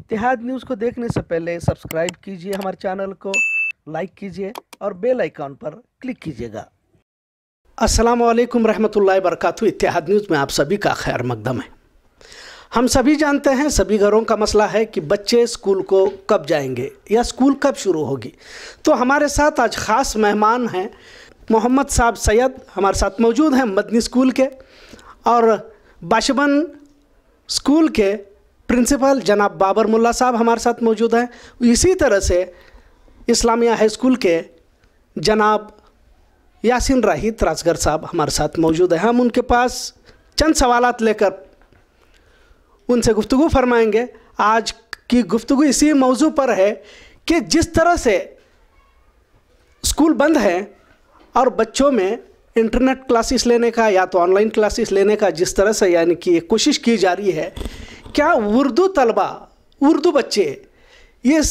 इतिहाद news को देखने से पहले सब्सक्राइब कीजिए हमारे चैनल को लाइक कीजिए और बेल आइकॉन पर क्लिक कीजिएगा अस्सलाम वालेकुम रहमतुल्लाहि वरकatuh इतिहाद न्यूज़ में आप सभी का खैर मकदम है हम सभी जानते हैं सभी घरों का मसला है कि बच्चे स्कूल को कब जाएंगे या स्कूल कब शुरू होगी तो हमारे साथ आज ख़ास मेहमान हैं मोहम्मद साहब सैयद हमारे साथ मौजूद हैं मदनी स्कूल के और बाशबन स्कूल के प्रिंसिपल जनाब बाबर मुल्ला साहब हमारे साथ मौजूद हैं इसी तरह से इस्लामिया हाई स्कूल के जनाब यासिन राही त्रासगर साहब हमारे साथ मौजूद हैं हम उनके पास चंद सवाल लेकर उनसे गुफ्तु फरमाएंगे आज की गुफ्तु इसी मौजू पर है कि जिस तरह से स्कूल बंद है और बच्चों में इंटरनेट क्लासेस लेने का या तो ऑनलाइन क्लासेस लेने का जिस तरह से यानी कि कोशिश की जा रही है क्या उर्दू तलबा उर्दू बच्चे इस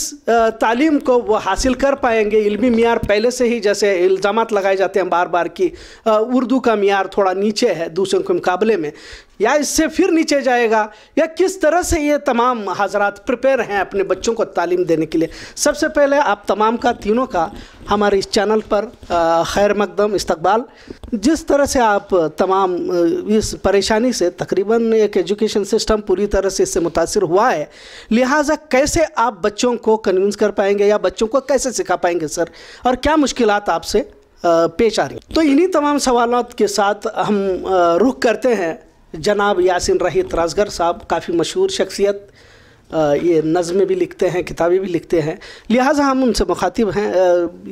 तालीम को वो हासिल कर पाएंगे इल्मी मीर पहले से ही जैसे इल्ज़ाम लगाए जाते हैं बार बार कि उर्दू का मीर थोड़ा नीचे है दूसरों के मुकाबले में या इससे फिर नीचे जाएगा या किस तरह से ये तमाम हज़रा प्रिपेयर हैं अपने बच्चों को तालीम देने के लिए सबसे पहले आप तमाम का तीनों का हमारे इस चैनल पर खैर मकदम इस्तबाल जिस तरह से आप तमाम इस परेशानी से तकरीबन एक एजुकेशन सिस्टम पूरी तरह से इससे मुतासर हुआ है लिहाजा कैसे आप बच्चों को कन्विंस कर पाएंगे या बच्चों को कैसे सिखा पाएंगे सर और क्या मुश्किल आपसे पेश आ रही तो इन्हीं तमाम सवालों के साथ हम रुख करते हैं जनाब यासिन रहीत राजगर साहब काफ़ी मशहूर शख्सियत ये नज़में भी लिखते हैं किताबें भी लिखते हैं लिहाजा हम उनसे मुखातिब हैं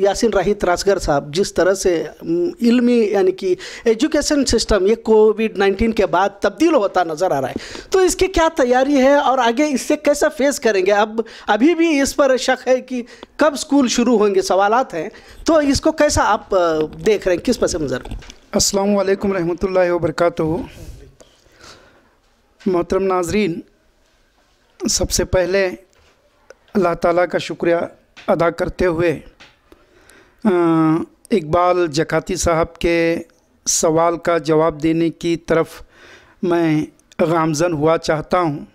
यासिन रहीत राजगर साहब जिस तरह से इल्मी यानी कि एजुकेशन सिस्टम ये कोविड नाइन्टीन के बाद तब्दील होता नज़र आ रहा है तो इसकी क्या तैयारी है और आगे इससे कैसा फेस करेंगे अब अभी भी इस पर शक है कि कब स्कूल शुरू होंगे सवाल हैं तो इसको कैसा आप देख रहे हैं किस से मंज़र असलकम वरहमल वर्का मोहतरम नाजरीन सबसे पहले अल्लाह ताला का शुक्रिया अदा करते हुए इकबाल जकाती साहब के सवाल का जवाब देने की तरफ मैं गामजन हुआ चाहता हूँ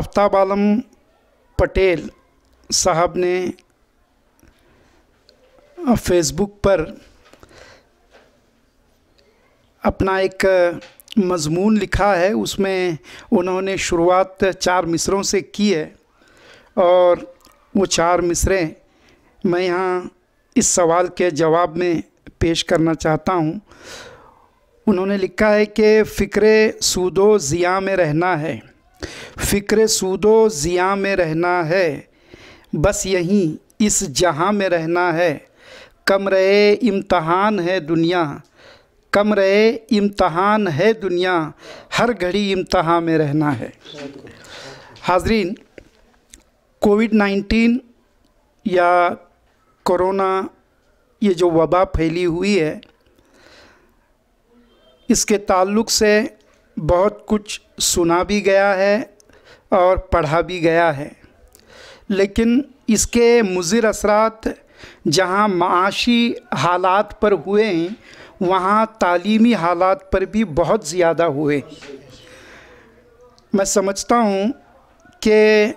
आफ्ताब आलम पटेल साहब ने फेसबुक पर अपना एक मज़मून लिखा है उसमें उन्होंने शुरुआत चार मिसरों से की है और वो चार मिसरे मैं यहाँ इस सवाल के जवाब में पेश करना चाहता हूँ उन्होंने लिखा है कि फ़िक्र सूदो ज़िया में रहना है फ़िक्र सूदो ज़िया में रहना है बस यहीं इस जहाँ में रहना है कम रहे इम्तहान है दुनिया कम रहे इम्तहान है दुनिया हर घड़ी इम्तहा में रहना है हाजरीन कोविड नाइन्टीन या कोरोना ये जो वबा फैली हुई है इसके ताल्लुक से बहुत कुछ सुना भी गया है और पढ़ा भी गया है लेकिन इसके मुजिर असरात जहाँ माशी हालात पर हुए हैं वहाँ तालीमी हालात पर भी बहुत ज़्यादा हुए मैं समझता हूँ कि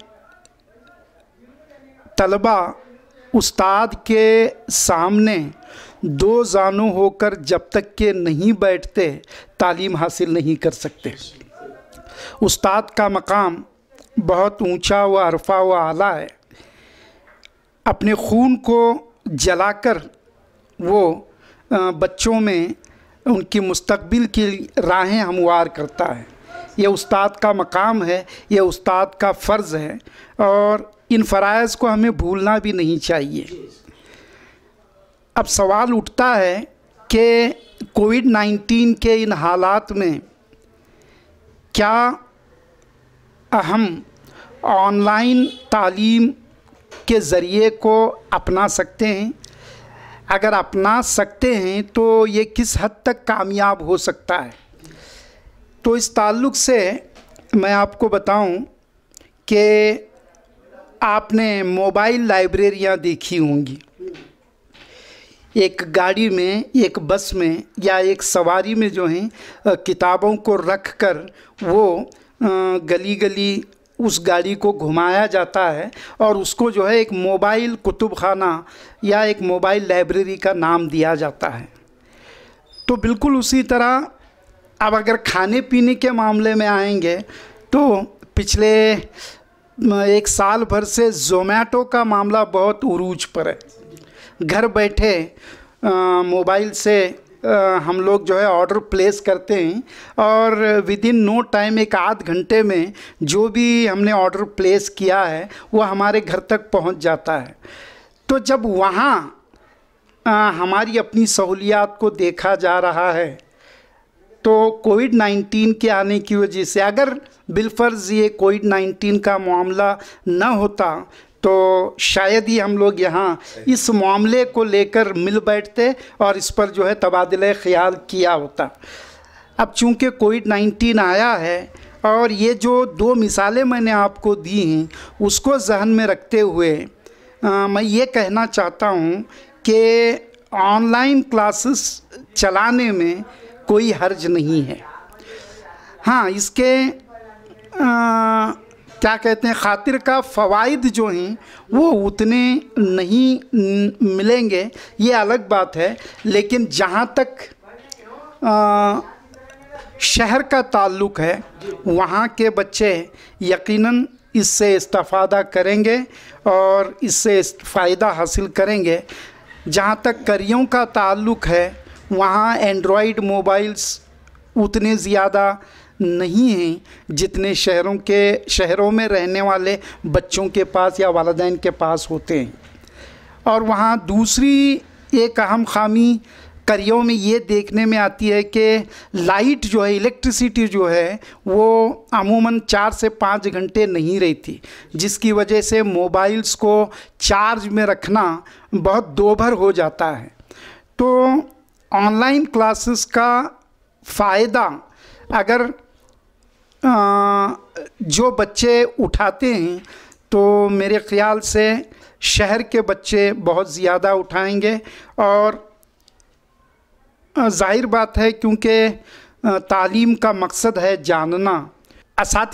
तलबा उस्ताद के सामने दो जानू होकर जब तक के नहीं बैठते तालीम हासिल नहीं कर सकते उस्ताद का मकाम बहुत ऊंचा व अरफा व आला है अपने खून को जलाकर वो बच्चों में उनकी मुस्तबिल की राहें हमवार करता है ये उस्ताद का मकाम है ये उस्ताद का फ़र्ज़ है और इन फ़रज़ को हमें भूलना भी नहीं चाहिए अब सवाल उठता है कि कोविड नाइन्टीन के इन हालात में क्या हम ऑनलाइन तालीम के ज़रिए को अपना सकते हैं अगर अपना सकते हैं तो ये किस हद तक कामयाब हो सकता है तो इस ताल्लुक़ से मैं आपको बताऊं कि आपने मोबाइल लाइब्रेरियां देखी होंगी एक गाड़ी में एक बस में या एक सवारी में जो हैं किताबों को रख कर वो गली गली उस गाड़ी को घुमाया जाता है और उसको जो है एक मोबाइल कुतुब खाना या एक मोबाइल लाइब्रेरी का नाम दिया जाता है तो बिल्कुल उसी तरह अब अगर खाने पीने के मामले में आएंगे तो पिछले एक साल भर से जोमेटो का मामला बहुत उरूज पर है घर बैठे मोबाइल से हम लोग जो है ऑर्डर प्लेस करते हैं और विद इन नो टाइम एक आध घंटे में जो भी हमने ऑर्डर प्लेस किया है वो हमारे घर तक पहुंच जाता है तो जब वहाँ हमारी अपनी सहूलियात को देखा जा रहा है तो कोविड 19 के आने की वजह से अगर बिलफर्ज ये कोविड 19 का मामला न होता तो शायद ही हम लोग यहाँ इस मामले को लेकर मिल बैठते और इस पर जो है तबादला ख्याल किया होता अब चूंकि कोविड नाइन्टीन आया है और ये जो दो मिसालें मैंने आपको दी हैं उसको जहन में रखते हुए आ, मैं ये कहना चाहता हूँ कि ऑनलाइन क्लासेस चलाने में कोई हर्ज नहीं है हाँ इसके आ, क्या कहते हैं खातिर का फ़वाद जो हैं वो उतने नहीं मिलेंगे ये अलग बात है लेकिन जहाँ तक आ, शहर का ताल्लुक है वहाँ के बच्चे यकीनन इससे इस्तादा करेंगे और इससे फ़ायदा हासिल करेंगे जहाँ तक करियों का ताल्लुक है वहाँ एंड्रॉयड मोबाइल्स उतने ज़्यादा नहीं हैं जितने शहरों के शहरों में रहने वाले बच्चों के पास या वालदान के पास होते हैं और वहाँ दूसरी एक अहम खामी करियों में ये देखने में आती है कि लाइट जो है इलेक्ट्रिसिटी जो है वो अमूमन चार से पाँच घंटे नहीं रहती जिसकी वजह से मोबाइल्स को चार्ज में रखना बहुत दोभर हो जाता है तो ऑनलाइन क्लासेस का फ़ायदा अगर जो बच्चे उठाते हैं तो मेरे ख़्याल से शहर के बच्चे बहुत ज़्यादा उठाएंगे और जाहिर बात है क्योंकि तालीम का मकसद है जानना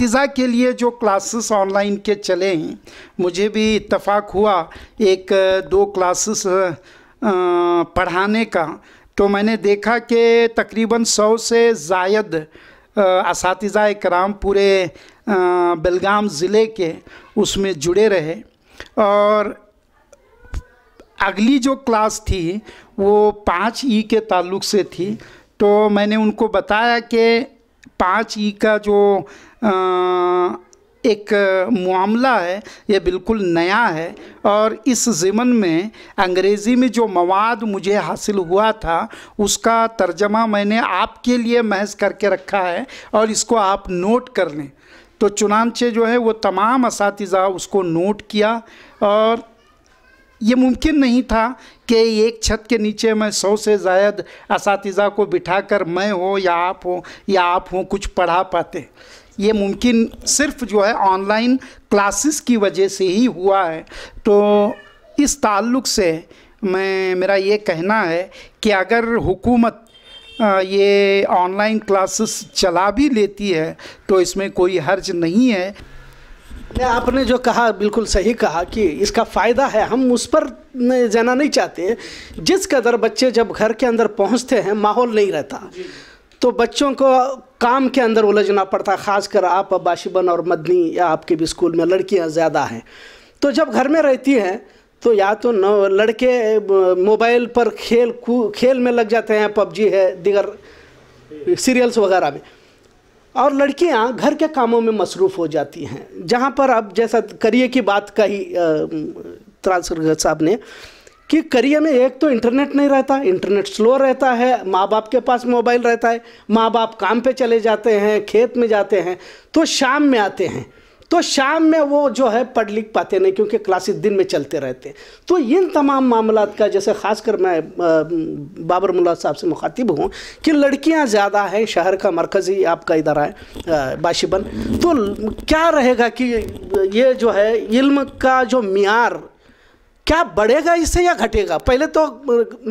इस के लिए जो क्लासेस ऑनलाइन के चले हैं मुझे भी इतफ़ाक़ हुआ एक दो क्लासेस पढ़ाने का तो मैंने देखा कि तकरीबन सौ से जायद इस कराम पूरे बेलगाम ज़िले के उसमें जुड़े रहे और अगली जो क्लास थी वो पाँच ई के ताल्लुक से थी तो मैंने उनको बताया कि पाँच ई का जो आ, एक मामला है ये बिल्कुल नया है और इस ज़मन में अंग्रेज़ी में जो मवाद मुझे हासिल हुआ था उसका तर्जमा मैंने आपके लिए महज करके रखा है और इसको आप नोट कर लें तो चुनानचे जो है वो तमाम इस उसको नोट किया और ये मुमकिन नहीं था कि एक छत के नीचे मैं सौ से ज़ायद इस को बिठाकर मैं हो या आप हो या आप हो कुछ पढ़ा पाते ये मुमकिन सिर्फ जो है ऑनलाइन क्लासेस की वजह से ही हुआ है तो इस ताल्लुक़ से मैं मेरा ये कहना है कि अगर हुकूमत ये ऑनलाइन क्लासेस चला भी लेती है तो इसमें कोई हर्ज नहीं है आपने जो कहा बिल्कुल सही कहा कि इसका फ़ायदा है हम उस पर जाना नहीं चाहते जिस कदर बच्चे जब घर के अंदर पहुंचते हैं माहौल नहीं रहता तो बच्चों को काम के अंदर उलझना पड़ता है ख़ासकर आप बाशिबन और मदनी या आपके भी स्कूल में लड़कियां ज़्यादा हैं तो जब घर में रहती हैं तो या तो न लड़के मोबाइल पर खेल खेल में लग जाते हैं पबजी है दिगर सीरियल्स वगैरह में और लड़कियां घर के कामों में मसरूफ़ हो जाती हैं जहां पर अब जैसा करिए की बात कही ही साहब ने कि करियर में एक तो इंटरनेट नहीं रहता इंटरनेट स्लो रहता है माँ बाप के पास मोबाइल रहता है माँ बाप काम पे चले जाते हैं खेत में जाते हैं तो शाम में आते हैं तो शाम में वो जो है पढ़ लिख पाते नहीं क्योंकि क्लासेस दिन में चलते रहते हैं तो इन तमाम मामला का जैसे ख़ासकर मैं बाबर मुला साहब से मुखातिब हूँ कि लड़कियाँ ज़्यादा हैं शहर का मरकज़ी आपका इधर है बाशिबन तो क्या रहेगा कि ये जो है इल्म का जो मीर क्या बढ़ेगा इससे या घटेगा पहले तो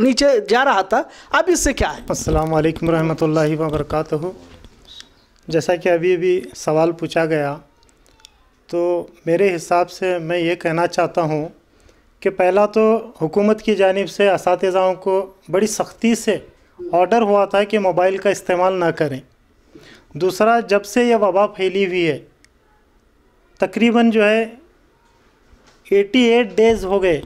नीचे जा रहा था अब इससे क्या है अस्सलाम वालेकुम रहमतुल्लाहि व बरकातहू जैसा कि अभी अभी सवाल पूछा गया तो मेरे हिसाब से मैं ये कहना चाहता हूँ कि पहला तो हुकूमत की जानब से इसतजाओं को बड़ी सख्ती से ऑर्डर हुआ था कि मोबाइल का इस्तेमाल ना करें दूसरा जब से यह वबा फैली हुई है तकरीबन जो है एटी एट डेज हो गए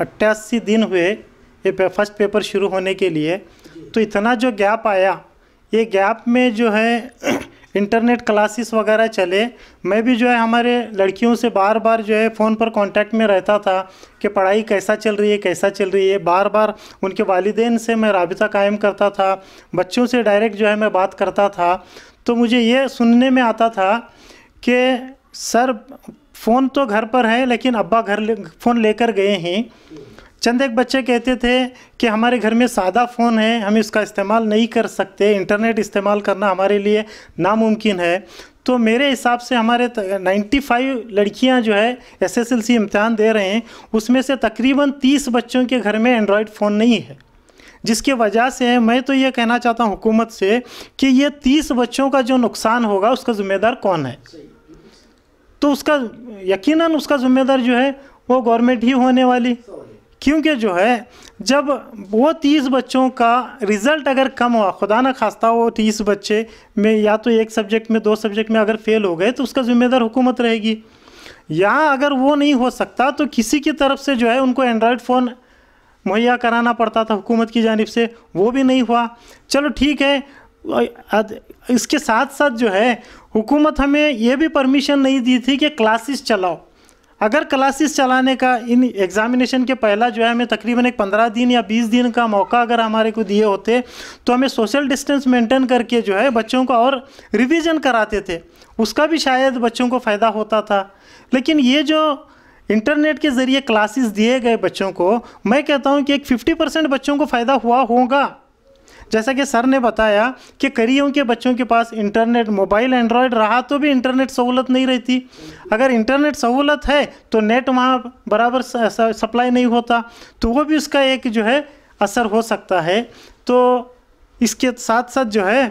अट्ठासी दिन हुए ये पे, फर्स्ट पेपर शुरू होने के लिए तो इतना जो गैप आया ये गैप में जो है इंटरनेट क्लासेस वगैरह चले मैं भी जो है हमारे लड़कियों से बार बार जो है फ़ोन पर कांटेक्ट में रहता था कि पढ़ाई कैसा चल रही है कैसा चल रही है बार बार उनके वालदेन से मैं रबता कायम करता था बच्चों से डायरेक्ट जो है मैं बात करता था तो मुझे ये सुनने में आता था कि सर फ़ोन तो घर पर है लेकिन अब्बा घर ले, फ़ोन लेकर गए हैं चंद एक बच्चे कहते थे कि हमारे घर में सादा फ़ोन है हम इसका इस्तेमाल नहीं कर सकते इंटरनेट इस्तेमाल करना हमारे लिए नामुमकिन है तो मेरे हिसाब से हमारे 95 लड़कियाँ जो है एसएसएलसी इम्तिहान दे रहे हैं उसमें से तकरीबन 30 बच्चों के घर में एंड्रॉयड फ़ोन नहीं है जिसके वजह से मैं तो ये कहना चाहता हूँ हुकूमत से कि ये 30 बच्चों का जो नुकसान होगा उसका ज़िम्मेदार कौन है तो उसका यकीन उसका ज़िम्मेदार जो है वो गवर्नमेंट ही होने वाली क्योंकि जो है जब वो तीस बच्चों का रिज़ल्ट अगर कम हुआ खुदा ना खास्ता वो तीस बच्चे में या तो एक सब्जेक्ट में दो सब्जेक्ट में अगर फेल हो गए तो उसका ज़िम्मेदार हुकूमत रहेगी या अगर वो नहीं हो सकता तो किसी की तरफ से जो है उनको एंड्रॉयड फ़ोन मुहैया कराना पड़ता था हुकूमत की जानब से वो भी नहीं हुआ चलो ठीक है इसके साथ साथ जो है हुकूमत हमें यह भी परमिशन नहीं दी थी कि क्लासेस चलाओ अगर क्लासेस चलाने का इन एग्ज़ामिनेशन के पहला जो है हमें तकरीबन एक पंद्रह दिन या बीस दिन का मौका अगर हमारे को दिए होते तो हमें सोशल डिस्टेंस मेंटेन करके जो है बच्चों को और रिवीजन कराते थे उसका भी शायद बच्चों को फ़ायदा होता था लेकिन ये जो इंटरनेट के ज़रिए क्लासेस दिए गए बच्चों को मैं कहता हूँ कि एक फिफ्टी परसेंट बच्चों को फ़ायदा हुआ होगा जैसा कि सर ने बताया कि करियों के बच्चों के पास इंटरनेट मोबाइल एंड्रॉयड रहा तो भी इंटरनेट सहूलत नहीं रहती अगर इंटरनेट सहूलत है तो नेट वहाँ बराबर सप्लाई नहीं होता तो वो भी उसका एक जो है असर हो सकता है तो इसके साथ साथ जो है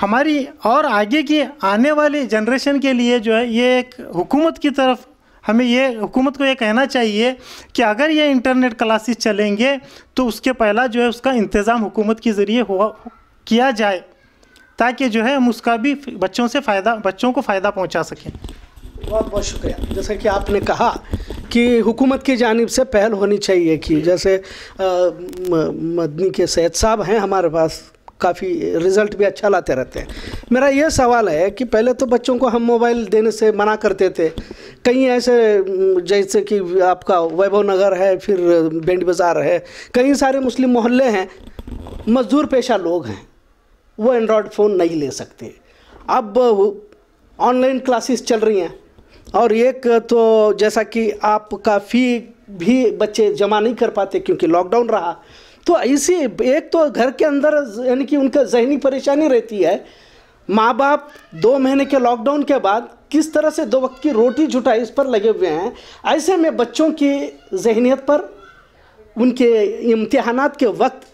हमारी और आगे की आने वाली जनरेशन के लिए जो है ये एक हुकूमत की तरफ हमें ये हुकूमत को ये कहना चाहिए कि अगर ये इंटरनेट क्लासेस चलेंगे तो उसके पहला जो है उसका इंतज़ाम हुकूमत के ज़रिए हुआ किया जाए ताकि जो है हम उसका भी बच्चों से फ़ायदा बच्चों को फ़ायदा पहुंचा सकें बहुत बहुत शुक्रिया जैसा कि आपने कहा कि हुकूमत की जानब से पहल होनी चाहिए कि जैसे मदनी के सैद साहब हैं हमारे पास काफ़ी रिज़ल्ट भी अच्छा लाते रहते हैं मेरा यह सवाल है कि पहले तो बच्चों को हम मोबाइल देने से मना करते थे कई ऐसे जैसे कि आपका वैभव नगर है फिर बेंड बाज़ार है कई सारे मुस्लिम मोहल्ले हैं मज़दूर पेशा लोग हैं वो एंड्रॉयड फ़ोन नहीं ले सकते अब ऑनलाइन क्लासेस चल रही हैं और एक तो जैसा कि आपका फ़ी भी बच्चे जमा नहीं कर पाते क्योंकि लॉकडाउन रहा तो इसी एक तो घर के अंदर यानी कि उनका जहनी परेशानी रहती है माँ बाप दो महीने के लॉकडाउन के बाद किस तरह से दो वक्त की रोटी जुटाई इस पर लगे हुए हैं ऐसे में बच्चों की जहनीत पर उनके इम्तहान के वक्त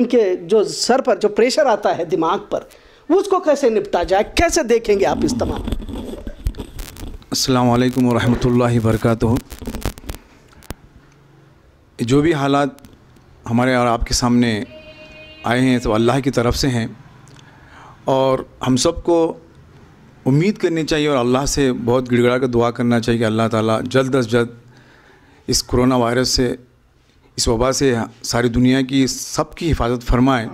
उनके जो सर पर जो प्रेशर आता है दिमाग पर उसको कैसे निपटा जाए कैसे देखेंगे आप इस तमाम असलम वालेकुम रहमतुल्लाहि जो भी हालात हमारे और आपके सामने आए हैं तो अल्लाह की तरफ से हैं और हम सबको उम्मीद करनी चाहिए और अल्लाह से बहुत गिड़गड़ा कर दुआ करना चाहिए कि अल्लाह ताला जल्द अज जल्द इस कोरोना वायरस से इस वबा से सारी दुनिया की सबकी हिफाजत फरमाए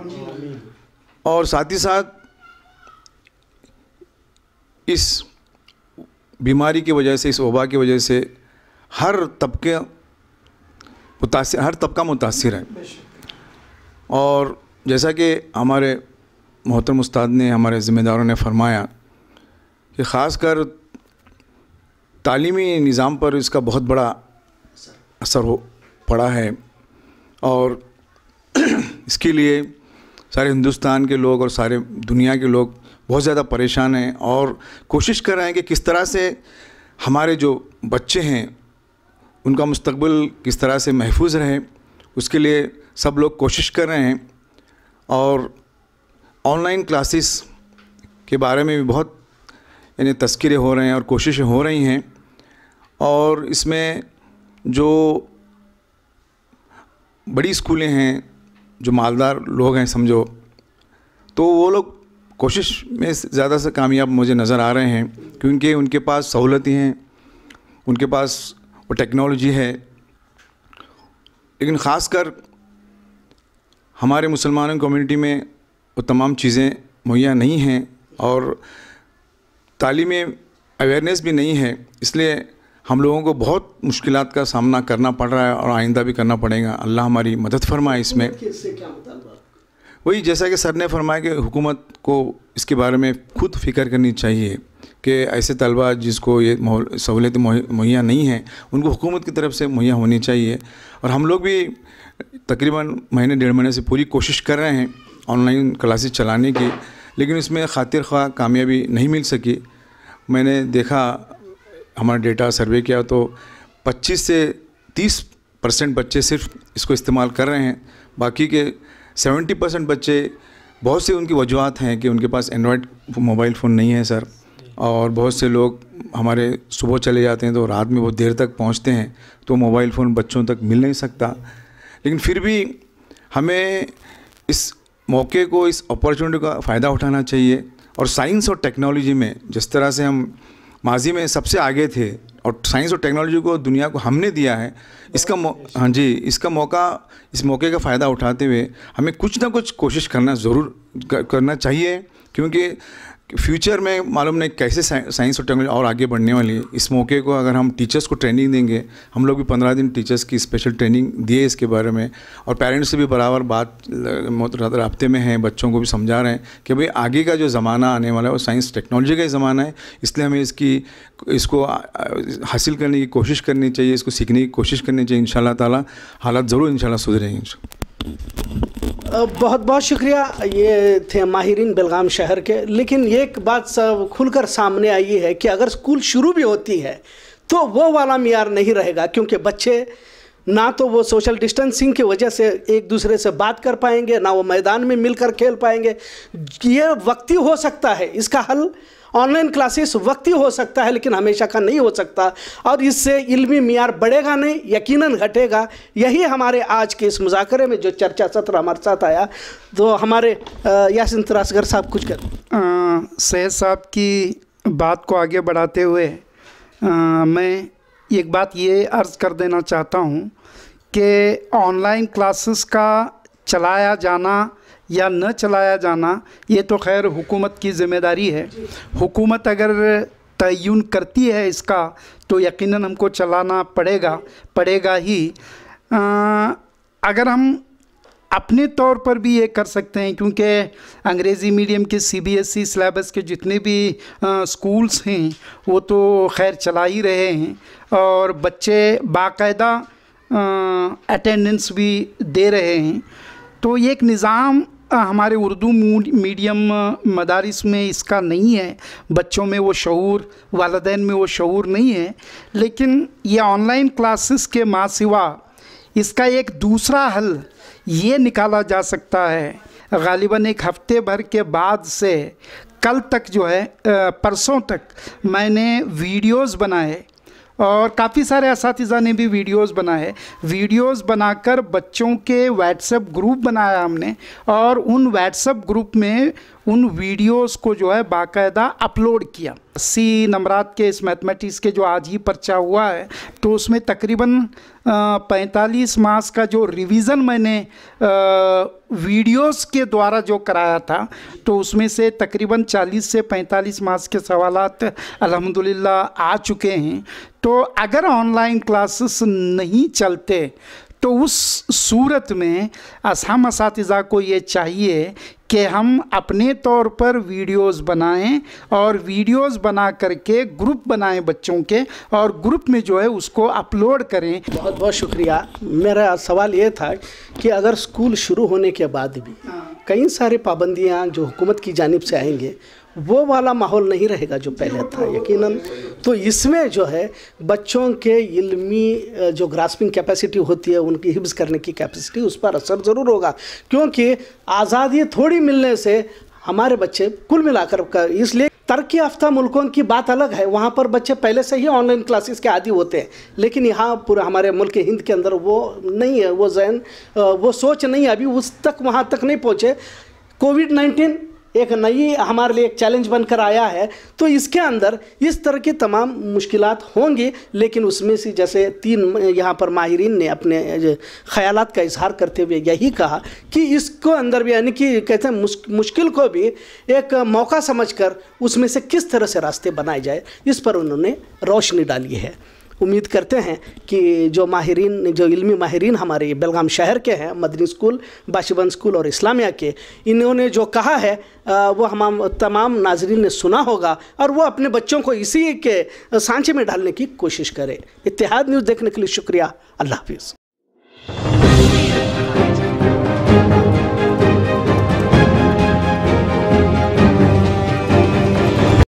और साथ ही साथ इस बीमारी की वजह से इस वबा की वजह से हर तबके मुतासर हर तबका मुतासर है और जैसा कि हमारे मोहतरम उस्ताद ने हमारे ज़िम्मेदारों ने फरमाया कि ख़ासकर तालीमी निज़ाम पर इसका बहुत बड़ा असर हो पड़ा है और इसके लिए सारे हिंदुस्तान के लोग और सारे दुनिया के लोग बहुत ज़्यादा परेशान हैं और कोशिश कर रहे हैं कि किस तरह से हमारे जो बच्चे हैं उनका मुस्तबिल किस तरह से महफूज रहे उसके लिए सब लोग कोशिश कर रहे हैं और ऑनलाइन क्लासेस के बारे में भी बहुत यानी तस्करे हो रहे हैं और कोशिशें हो रही हैं और इसमें जो बड़ी स्कूलें हैं जो मालदार लोग हैं समझो तो वो लोग कोशिश में ज़्यादा से कामयाब मुझे नज़र आ रहे हैं क्योंकि उनके पास सहूलतें हैं उनके पास वो टेक्नोलॉजी है लेकिन ख़ासकर हमारे मुसलमान कम्युनिटी में वो तमाम चीज़ें मुहैया नहीं हैं और तालीम अवेयरनेस भी नहीं है इसलिए हम लोगों को बहुत मुश्किल का सामना करना पड़ रहा है और आइंदा भी करना पड़ेगा अल्लाह हमारी मदद फरमाए इसमें मतलब वही जैसा कि सर ने फरमाया कि हुकूमत को इसके बारे में खुद फिक्र करनी चाहिए कि ऐसे तलबा जिसको ये सहूलियत मुहैया नहीं है उनको हुकूमत की तरफ से मुहैया होनी चाहिए और हम लोग भी तकरीबन महीने डेढ़ महीने से पूरी कोशिश कर रहे हैं ऑनलाइन क्लासेस चलाने की लेकिन इसमें खातिर खा कामयाबी नहीं मिल सकी मैंने देखा हमारा डेटा सर्वे किया तो 25 से 30 परसेंट बच्चे सिर्फ इसको इस्तेमाल कर रहे हैं बाकी के 70 परसेंट बच्चे बहुत से उनकी वजूहत हैं कि उनके पास एंड्रॉयड मोबाइल फ़ोन नहीं है सर और बहुत से लोग हमारे सुबह चले जाते हैं तो रात में बहुत देर तक पहुंचते हैं तो मोबाइल फ़ोन बच्चों तक मिल नहीं सकता लेकिन फिर भी हमें इस मौके को इस अपॉर्चुनिटी का फ़ायदा उठाना चाहिए और साइंस और टेक्नोलॉजी में जिस तरह से हम माजी में सबसे आगे थे और साइंस और टेक्नोलॉजी को दुनिया को हमने दिया है इसका हाँ जी इसका मौका इस मौके का फ़ायदा उठाते हुए हमें कुछ ना कुछ कोशिश करना ज़रूर करना चाहिए क्योंकि फ्यूचर में मालूम नहीं कैसे साइंस और टेक्नोलॉजी और आगे बढ़ने वाली है इस मौके को अगर हम टीचर्स को ट्रेनिंग देंगे हम लोग भी पंद्रह दिन टीचर्स की स्पेशल ट्रेनिंग दिए इसके बारे में और पेरेंट्स से भी बराबर बात रबते में हैं बच्चों को भी समझा रहे हैं कि भाई आगे का जो ज़माना आने वाला है वो साइंस टेक्नोलॉजी का ही ज़माना है इसलिए हमें इसकी इसको हासिल करने की कोशिश करनी चाहिए इसको सीखने की कोशिश करनी चाहिए इन शाला हालात ज़रूर इन सुधरेंगे बहुत बहुत शुक्रिया ये थे माहरीन बेलगाम शहर के लेकिन ये एक बात सब खुलकर सामने आई है कि अगर स्कूल शुरू भी होती है तो वो वाला मीर नहीं रहेगा क्योंकि बच्चे ना तो वो सोशल डिस्टेंसिंग की वजह से एक दूसरे से बात कर पाएंगे ना वो मैदान में मिलकर खेल पाएंगे ये वक्ती हो सकता है इसका हल ऑनलाइन क्लासेस ही हो सकता है लेकिन हमेशा का नहीं हो सकता और इससे इल्मी मीयार बढ़ेगा नहीं यकीनन घटेगा यही हमारे आज के इस मुजाकरे में जो चर्चा सत्र हमारे साथ आया तो हमारे यासिन तरासगर साहब कुछ कर सैद साहब की बात को आगे बढ़ाते हुए आ, मैं एक बात ये अर्ज़ कर देना चाहता हूँ कि ऑनलाइन क्लासेस का चलाया जाना या न चलाया जाना ये तो खैर हुकूमत की ज़िम्मेदारी है हुकूमत अगर तयन करती है इसका तो यकीनन हमको चलाना पड़ेगा पड़ेगा ही आ, अगर हम अपने तौर पर भी ये कर सकते हैं क्योंकि अंग्रेज़ी मीडियम के सीबीएसई सिलेबस के जितने भी आ, स्कूल्स हैं वो तो खैर चला ही रहे हैं और बच्चे बाकायदा अटेंडेंस भी दे रहे हैं तो ये एक निज़ाम हमारे उर्दू मीडियम मदारस में इसका नहीं है बच्चों में वो शूर वालदेन में वो शूर नहीं है लेकिन ये ऑनलाइन क्लासेस के माँ सिवा इसका एक दूसरा हल ये निकाला जा सकता है गालिबा एक हफ्ते भर के बाद से कल तक जो है परसों तक मैंने वीडियोस बनाए और काफ़ी सारे इस ने भी वीडियोस बना है वीडियोस बनाकर बच्चों के व्हाट्सएप ग्रुप बनाया हमने और उन व्हाट्सएप ग्रुप में उन वीडियोस को जो है बाकायदा अपलोड किया सी नंबरात के इस मैथमेटिक्स के जो आज ही पर्चा हुआ है तो उसमें तकरीबन पैंतालीस मास का जो रिवीजन मैंने वीडियोस के द्वारा जो कराया था तो उसमें से तकरीबन 40 से 45 मास के सवालत अल्हम्दुलिल्लाह आ चुके हैं तो अगर ऑनलाइन क्लासेस नहीं चलते तो उस सूरत में असम इस को ये चाहिए कि हम अपने तौर पर वीडियोस बनाएं और वीडियोस बना करके ग्रुप बनाएं बच्चों के और ग्रुप में जो है उसको अपलोड करें बहुत बहुत शुक्रिया मेरा सवाल ये था कि अगर स्कूल शुरू होने के बाद भी हाँ। कई सारे पाबंदियाँ जो हुकूमत की जानब से आएंगे वो वाला माहौल नहीं रहेगा जो पहले था यकीनन तो इसमें जो है बच्चों के इल्मी जो ग्रास्पिंग कैपेसिटी होती है उनकी हिब्स करने की कैपेसिटी उस पर असर ज़रूर होगा क्योंकि आज़ादी थोड़ी मिलने से हमारे बच्चे कुल मिलाकर इसलिए तरक्की याफ्ता मुल्कों की बात अलग है वहाँ पर बच्चे पहले से ही ऑनलाइन क्लासेस के आदि होते हैं लेकिन यहाँ पूरे हमारे मुल्क हिंद के अंदर वो नहीं है वो जहन वो सोच नहीं है अभी उस तक वहाँ तक नहीं पहुँचे कोविड नाइन्टीन एक नई हमारे लिए एक चैलेंज बनकर आया है तो इसके अंदर इस तरह की तमाम मुश्किल होंगी लेकिन उसमें से जैसे तीन यहाँ पर माहरीन ने अपने ख्याल का इजहार करते हुए यही कहा कि इसको अंदर भी यानी कि कहते हैं मुश्किल को भी एक मौका समझकर उसमें से किस तरह से रास्ते बनाए जाए इस पर उन्होंने रोशनी डाली है उम्मीद करते हैं कि जो माहरीन जो इल्मी माहरीन हमारे बेलगाम शहर के हैं मदनी स्कूल बाशिबंद स्कूल और इस्लामिया के इन्होंने जो कहा है वो हम तमाम नाजरीन ने सुना होगा और वो अपने बच्चों को इसी के सांचे में डालने की कोशिश करें इतिहाद न्यूज़ देखने के लिए शुक्रिया अल्लाह हाफिज़